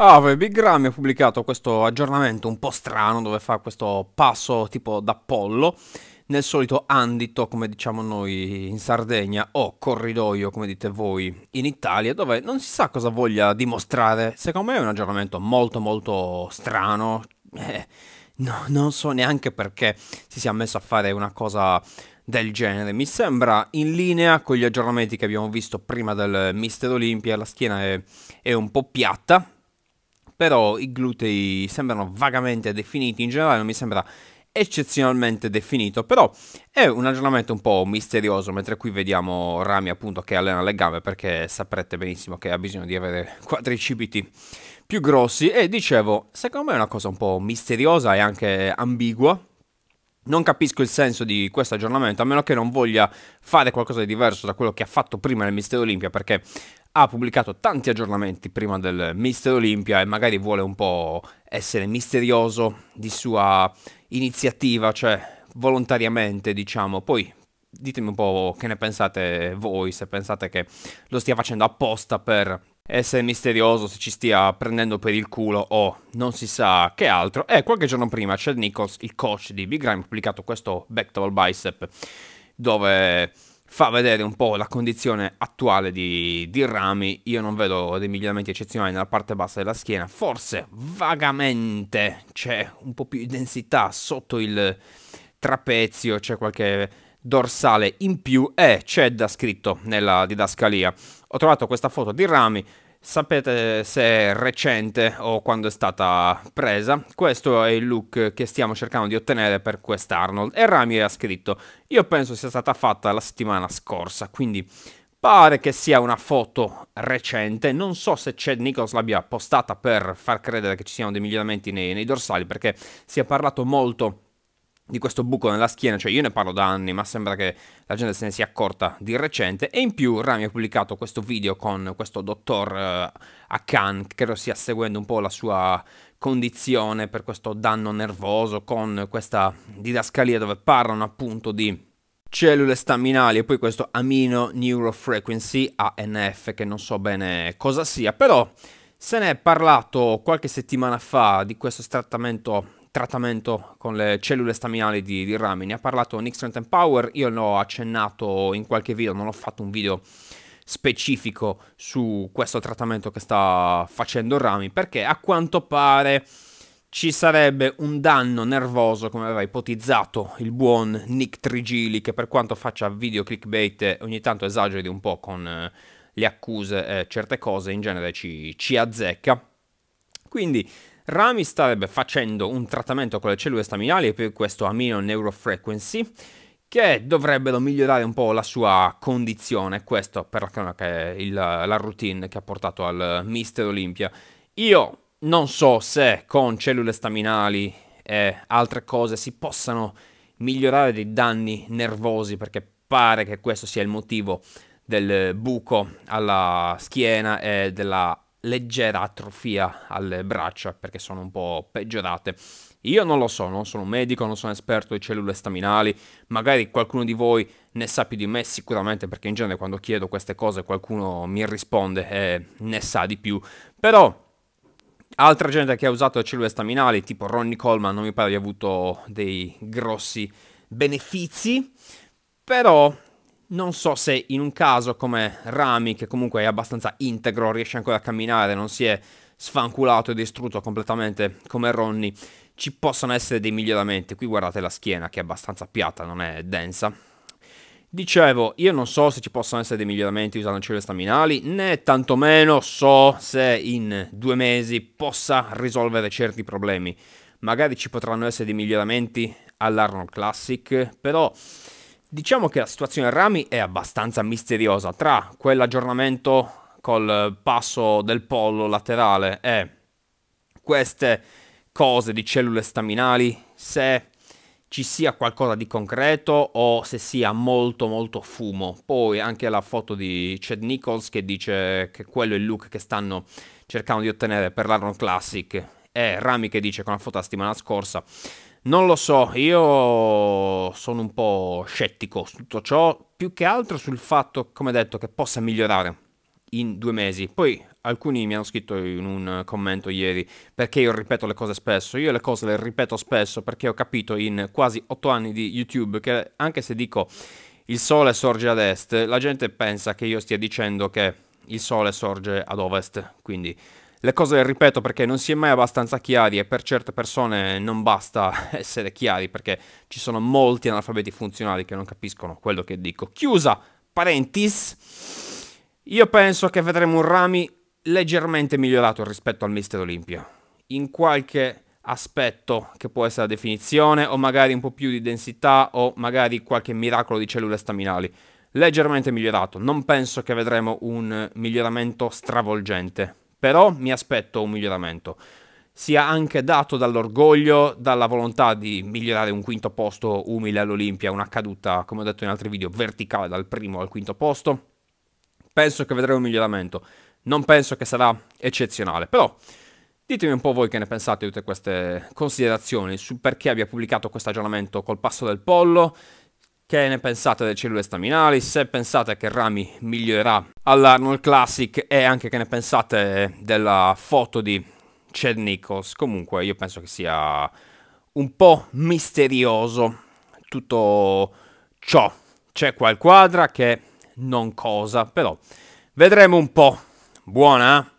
Ah, Big Ram ha pubblicato questo aggiornamento un po' strano dove fa questo passo tipo d'appollo nel solito andito, come diciamo noi in Sardegna, o corridoio, come dite voi in Italia, dove non si sa cosa voglia dimostrare. Secondo me è un aggiornamento molto molto strano. Eh, no, non so neanche perché si sia messo a fare una cosa del genere. Mi sembra in linea con gli aggiornamenti che abbiamo visto prima del Mister Olimpia, la schiena è, è un po' piatta, però i glutei sembrano vagamente definiti, in generale non mi sembra eccezionalmente definito, però è un aggiornamento un po' misterioso, mentre qui vediamo Rami appunto che allena le gambe perché saprete benissimo che ha bisogno di avere quadricipiti più grossi e dicevo, secondo me è una cosa un po' misteriosa e anche ambigua. Non capisco il senso di questo aggiornamento, a meno che non voglia fare qualcosa di diverso da quello che ha fatto prima nel Mister Olimpia, perché ha pubblicato tanti aggiornamenti prima del Mister Olimpia e magari vuole un po' essere misterioso di sua iniziativa, cioè volontariamente diciamo, poi ditemi un po' che ne pensate voi, se pensate che lo stia facendo apposta per essere misterioso, se ci stia prendendo per il culo o non si sa che altro. E eh, qualche giorno prima c'è Nichols, il coach di Big Grime, ha pubblicato questo Back Double Bicep dove fa vedere un po' la condizione attuale di, di, Rami. Io non vedo dei miglioramenti eccezionali nella parte bassa della schiena. Forse vagamente c'è un po' più di densità sotto il trapezio, c'è qualche dorsale in più e c'è da scritto nella didascalia. Ho trovato questa foto di Rami Sapete se è recente o quando è stata presa? Questo è il look che stiamo cercando di ottenere per quest'Arnold. E Rami ha scritto, io penso sia stata fatta la settimana scorsa, quindi pare che sia una foto recente. Non so se Chad Nichols l'abbia postata per far credere che ci siano dei miglioramenti nei, nei dorsali, perché si è parlato molto di di questo buco nella schiena, cioè io ne parlo da anni, ma sembra che la gente se ne sia accorta di recente. E in più Rami ha pubblicato questo video con questo dottor eh, Akan, che credo stia seguendo un po' la sua condizione per questo danno nervoso, con questa didascalia dove parlano appunto di cellule staminali e poi questo amino neurofrequency ANF che non so bene cosa sia, però se ne è parlato qualche settimana fa di questo trattamento trattamento con le cellule staminali di, di rame. Ne ha parlato Nick Strength and Power, io l'ho accennato in qualche video, non ho fatto un video specifico su questo trattamento che sta facendo Rami, perché a quanto pare ci sarebbe un danno nervoso, come aveva ipotizzato il buon Nick Trigili, che per quanto faccia video clickbait eh, ogni tanto esageri un po' con eh, le accuse e eh, certe cose, in genere ci, ci azzecca. Quindi Rami starebbe facendo un trattamento con le cellule staminali per questo amino neurofrequency che dovrebbero migliorare un po' la sua condizione, questo per la è il, la routine che ha portato al Mister Olympia. Io non so se con cellule staminali e altre cose si possano migliorare dei danni nervosi perché pare che questo sia il motivo del buco alla schiena e della leggera atrofia alle braccia perché sono un po' peggiorate. Io non lo so, non sono un medico, non sono esperto di cellule staminali, magari qualcuno di voi ne sa più di me sicuramente perché in genere quando chiedo queste cose qualcuno mi risponde e ne sa di più, però altra gente che ha usato le cellule staminali, tipo Ronnie Coleman, non mi pare abbia avuto dei grossi benefici, però non so se in un caso come Rami, che comunque è abbastanza integro, riesce ancora a camminare, non si è sfanculato e distrutto completamente come Ronnie, ci possono essere dei miglioramenti. Qui guardate la schiena che è abbastanza piatta, non è densa. Dicevo, io non so se ci possono essere dei miglioramenti usando cellule staminali, né tantomeno so se in due mesi possa risolvere certi problemi. Magari ci potranno essere dei miglioramenti all'Arnold Classic, però Diciamo che la situazione Rami è abbastanza misteriosa tra quell'aggiornamento col passo del pollo laterale e queste cose di cellule staminali, se ci sia qualcosa di concreto o se sia molto molto fumo. Poi anche la foto di Chad Nichols che dice che quello è il look che stanno cercando di ottenere per l'Aron Classic e Rami che dice con la foto la settimana scorsa non lo so, io sono un po' scettico su tutto ciò, più che altro sul fatto, come detto, che possa migliorare in due mesi. Poi alcuni mi hanno scritto in un commento ieri perché io ripeto le cose spesso. Io le cose le ripeto spesso perché ho capito in quasi otto anni di YouTube che anche se dico il sole sorge ad est, la gente pensa che io stia dicendo che il sole sorge ad ovest. Quindi le cose le ripeto perché non si è mai abbastanza chiari e per certe persone non basta essere chiari perché ci sono molti analfabeti funzionali che non capiscono quello che dico. Chiusa parentis, io penso che vedremo un Rami leggermente migliorato rispetto al Mister Olimpia. In qualche aspetto che può essere la definizione o magari un po' più di densità o magari qualche miracolo di cellule staminali leggermente migliorato. Non penso che vedremo un miglioramento stravolgente però mi aspetto un miglioramento sia anche dato dall'orgoglio, dalla volontà di migliorare un quinto posto umile all'Olimpia, una caduta, come ho detto in altri video, verticale dal primo al quinto posto. Penso che vedremo un miglioramento, non penso che sarà eccezionale, però ditemi un po' voi che ne pensate di tutte queste considerazioni, su perché abbia pubblicato questo aggiornamento col passo del pollo, che ne pensate delle cellule staminali? Se pensate che Rami migliorerà all'Arnold Classic e anche che ne pensate della foto di Chad Nichols. Comunque io penso che sia un po' misterioso tutto ciò. C'è qua il quadra che non cosa, però vedremo un po'. Buona?